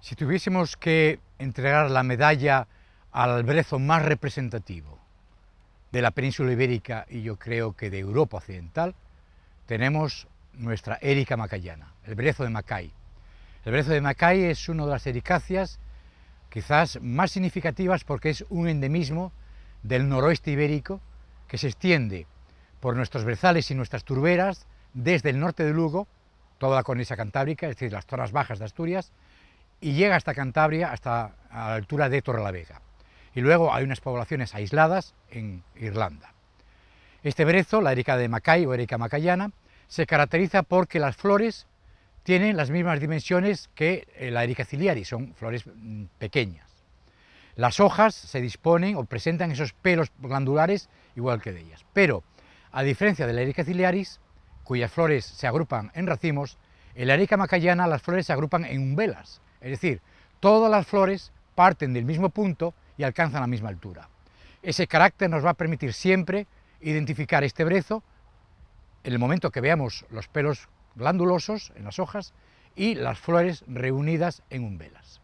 Si tuviésemos que entregar la medalla al brezo más representativo de la península ibérica y yo creo que de Europa occidental, tenemos nuestra Erica macayana, el brezo de Macay. El brezo de Macay es una de las ericáceas quizás más significativas porque es un endemismo del noroeste ibérico que se extiende por nuestros brezales y nuestras turberas desde el norte de Lugo, toda la cornisa cantábrica, es decir, las zonas bajas de Asturias, y llega hasta Cantabria, hasta la altura de Torrelavega. Y luego hay unas poblaciones aisladas en Irlanda. Este brezo, la erica de Macay o erica macayana, se caracteriza porque las flores tienen las mismas dimensiones que eh, la erica ciliaris, son flores mm, pequeñas. Las hojas se disponen o presentan esos pelos glandulares igual que de ellas, pero a diferencia de la erica ciliaris, cuyas flores se agrupan en racimos, en la erica macayana las flores se agrupan en umbelas, es decir, todas las flores parten del mismo punto y alcanzan la misma altura. Ese carácter nos va a permitir siempre identificar este brezo en el momento que veamos los pelos glandulosos en las hojas y las flores reunidas en umbelas.